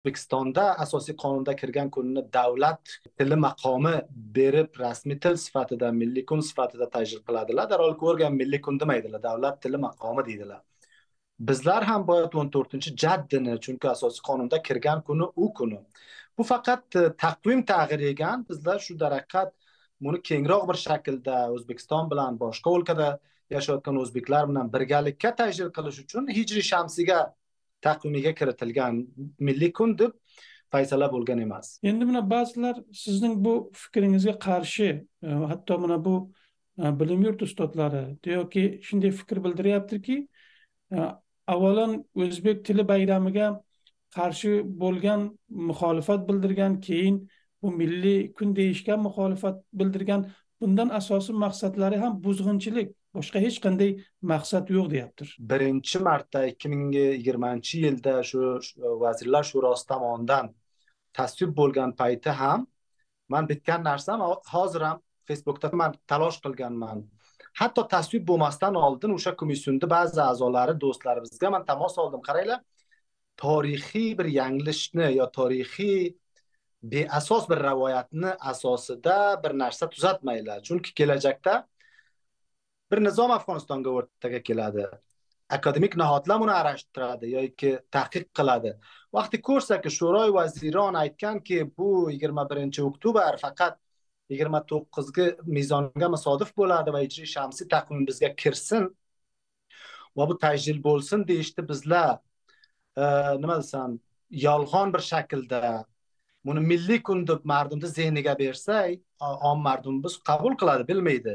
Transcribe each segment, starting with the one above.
o'zbekistonda asosiy qonunda kirgan kunni davlat tili maqomi berib rasmiy til sifatida milliy kun sifatida tajrir qiladilar darhol organ milliy kun demaydilar davlat tili maqomi deydilar bizlar ham boya o'n to'rtinchi jaddini chunki asosiy qonunda kirgan kuni u kuni bu faqat e, taqvim tag'iri ekan bizlar shu daraqqat buni kengroq bir shaklda o'zbekiston bilan boshqa o'lkada yashayotgan o'zbeklar bilan birgalikka tajrir qilish uchun hijriy shamsiga taqvimiga kiritilgan milliy kun deb paysala bo'lgan emas endi mana ba'zilar sizning bu fikringizga qarshi e, hatto mana bu e, bilim yurt ustodlari yoki shunday fikr bildiryaptiki e, avvalan o'zbek tili bayramiga qarshi bo'lgan muxolifat bildirgan keyin bu milliy kun deyishga muxolifat bildirgan bundan asosiy maqsadlari ham buzg'unchilik boshqa hech qanday maqsad yo'q deyaptir birinchi marta ikki ming yigirmanchi yilda shu vazirlar shurosi tomonidan tasvib bo'lgan payti ham man bitgan narsam hozir ham facebookda man talosh qilganman hatto tasvib bo'lmasdan oldin o'sha komissionni ba'zi a'zolari do'stlarimizga man tamos oldim qaranglar tarixiy bir yanglishni yo tarixiy beasos bir rivoyatni asosida bir narsa tuzatmanglar chunki kelajakda bir nizom afg'onistonga o'rtaga keladi akademik nihoatlar buni araashtiradi yoki taqiq qiladi vaqti ko'rsaki sho'roy vaziron aytganki bu yigirma birinchi oktyabr faqat yigirma to'qqizgi mezonga musodif bo'ladi va ijriy shamsiy taqvim bizga kirsin va bu tajil bo'lsin deyishdi bizlar nima desam yolg'on bir shaklda buni milliy kun deb mardumni zehniga bersak om mardumimiz qabul qiladi bilmaydi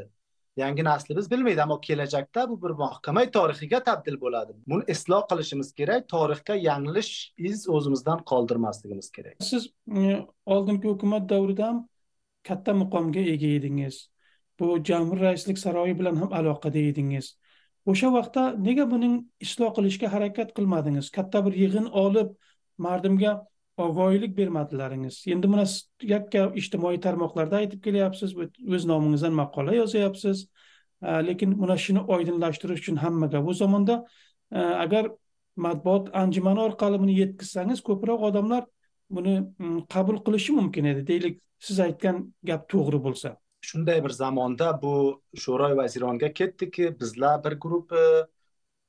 yangi naslimiz bilmaydi ammo kelajakda bu bir mahkama tarixiga tabdil bo'ladi buni isloh qilishimiz kerak tarixga yanglish iz o'zimizdan qoldirmasligimiz kerak siz e, oldingi hukumat davrida ham katta muqomga ega edingiz bu jamur raislik saroyi bilan ham aloqada edingiz o'sha vaqtda nega buning isloh qilishga harakat qilmadingiz katta bir yig'in olib mardumga ogoylik bermadilaringiz endi mana yakka ijtimoiy tarmoqlarda aytib kelyapsiz o'z nomingizdan maqola yozyapsiz lekin mana shuni oydinlashtirish uchun hammaga bu zamonda agar matbuot anjumani orqali buni yetkazsangiz ko'proq odamlar buni qabul qilishi mumkin edi deylik siz aytgan gap to'g'ri bo'lsa shunday bir zamonda bu sho'roy va ketdiki bizlar bir guruh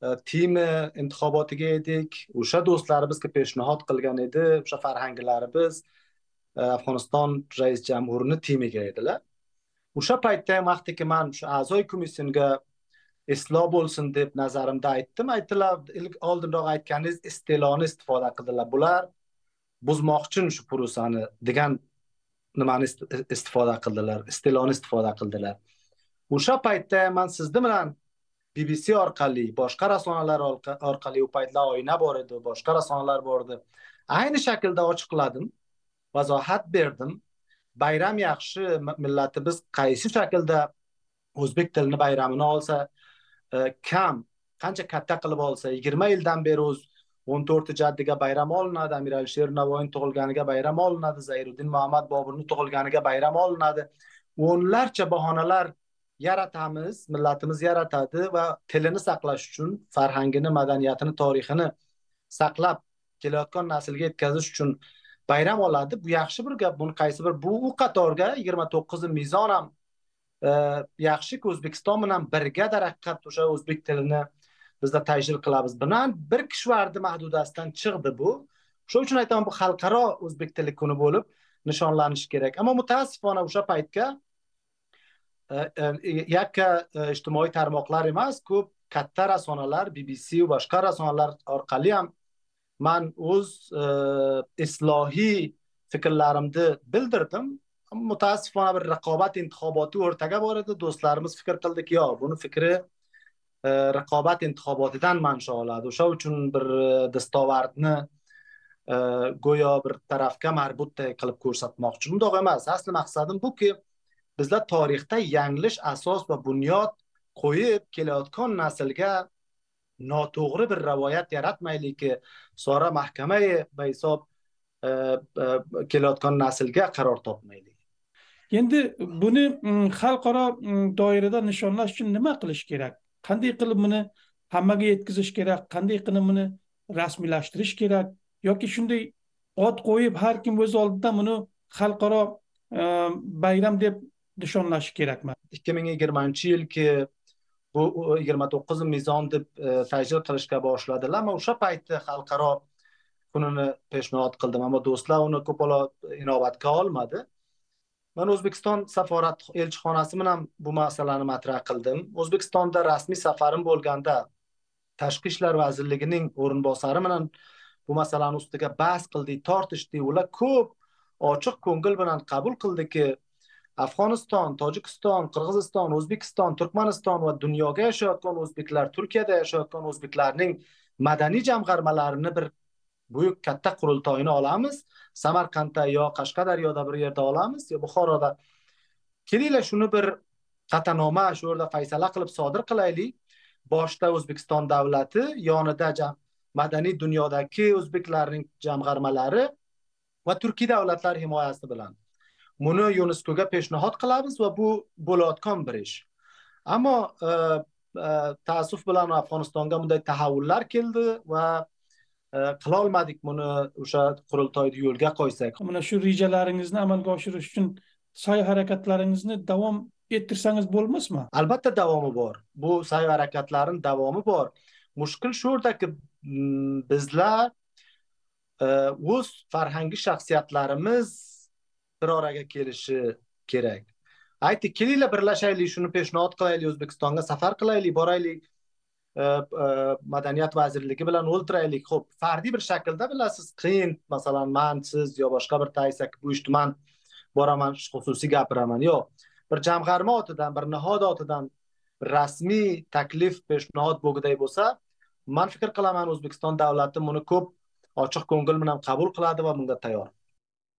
tema intihobotiga edik o'sha do'stlarimiz bizga qilgan edi o'sha farhanglarimiz afg'oniston rais jamhurini temiga edilar o'sha paytda ham vaqtiki man shu a'zoy komissiyaga islo bo'lsin deb nazarimda aytdim aytdilar ilk oldinroq aytganingiz isteloni istifoda qildilar bular buzmoqchi shu purusani degan nimani istifoda qildilar isteloni istifoda qildilar o'sha paytda man sizni bilan bbc orqali boshqa rasonalar orqali u paytlar oyna bor edi boshqa rasonalar bor edi ayni shaklda ochiqladim vazohat berdim bayram yaxshi millatimiz qaysi shaklda o'zbek tilini bayramini olsa e, kam qancha katta qilib olsa yigirma yildan beri o'z o'n to'rti jaddiga bayram olinadi amir alisher navoiyni tug'ilganiga bayram olinadi zayriddin muhammad boburni tug'ilganiga bayram olinadi o'nlarcha bahonalar yaratamiz millatimiz yaratadi va tilini saqlash uchun farhangini madaniyatini tarixini saqlab kelayotgan naslga yetkazish uchun bayram oladi bu yaxshi bir gap buni qaysi bir bu u qatorga yigirma to'qqizi mizon ham e, yaxshiki o'zbekiston bilan birga taraqqiyot o'sha o'zbek tilini bizda tajil qilamiz bilan bir kishvarni mahdudasidan chiqdi bu shuning uchun aytaman bu xalqaro o'zbek tili kuni bo'lib nishonlanishi kerak ammo mutaassifona o'sha paytga yakka ijtimoiy tarmoqlar emas ko'p katta rasonalar bbc va boshqa rasonalar orqali ham man o'z islohiy fikrlarimni bildirdim mutaassifona bir raqobat intihoboti o'rtaga boradi do'stlarimiz fikr qildiki yo buni fikri raqobat intihobotidan mansha oladi o'sha uchun bir dastovarni go'yo bir tarafga marbutday qilib ko'rsatmoqchi undoq emas asli maqsadim buki bizlar tarixda yanglish asos va bunyod qo'yib kelayotgan naslga noto'g'ri bir rivoyat yaratmaylikki sora mahkamai baysob e, e, kelayotgan naslga qaror topmaylik endi buni mm, xalqaro mm, doirada nishonlash uchun nima qilish kerak qanday qilib buni hammaga yetkazish kerak qanday qilib buni rasmiylashtirish kerak yoki shunday ot qo'yib har kim o'z oldidan buni xalqaro e, bayram deb nishonlashi kerakman ikki ming yigirmanchi yilgi bu yigirma to'qqiz mizon deb e, tajir qilishga boshladilar man o'sha paytda xalqaro kunini peshnod qildim ammo do'stlar uni ko'paloq inobatga olmadi man o'zbekiston safarat elchixonasi bilan bu masalani matrah qildim o'zbekistonda rasmiy safarim bo'lganda tashqi ishlar vazirligining o'rinbosari bilan bu masalani ustiga bahs qildik tortishdik ular ko'p ochiq ko'ngil bilan qabul qildiki afg'oniston tojikiston qirg'iziston o'zbekiston turkmaniston va dunyoga yashayotgan o'zbeklar turkiyada yashayotgan o'zbeklarning madaniy jamg'armalarini bir buyuk katta qurultoyni olamiz samarqandda yo qashqadaryoda bir yerda olamiz yo buxoroda kelinglar shuni bir qatanoma shu yerda faysala qilib sodir qilaylik boshida o'zbekiston davlati yonida madaniy dunyodagi o'zbeklarning jamg'armalari va turkiy davlatlar himoyasi bilan buni yuneskoga peshnohod qilamiz va bu bo'layotgan bir ish ammo e, e, taassuf bilan afg'onistonga bunday tahavvullar keldi va e, qilolmadik buni o'sha qurultoyni yo'lga qo'ysak mana shu rejalaringizni amalga oshirish uchun sa'y harakatlaringizni davom ettirsangiz bo'lmasmi albatta davomi bor bu sa'y harakatlarning davomi bor mushkul shu yerdaki bizlar o'z farhangi shaxsiyatlarimiz bir oraga kelishi kerak aytdik kelinglar birlashaylik shuni peshnod qilaylik o'zbekistonga safar qilaylik boraylik e, madaniyat vazirligi bilan o'ltiraylik ho'p fardiy bir shaklda bilasiz qiyin masalan man siz yo boshqa bir taysa bu tuman boraman xususiy gapiraman yo'q bir jamg'arma otidan bir nihod otidan rasmiy taklif peshnihod bo'lguday bo'lsa man fikr qilaman o'zbekiston davlati buni ko'p ochiq ko'ngil bilan qabul qiladi va bunga tayyor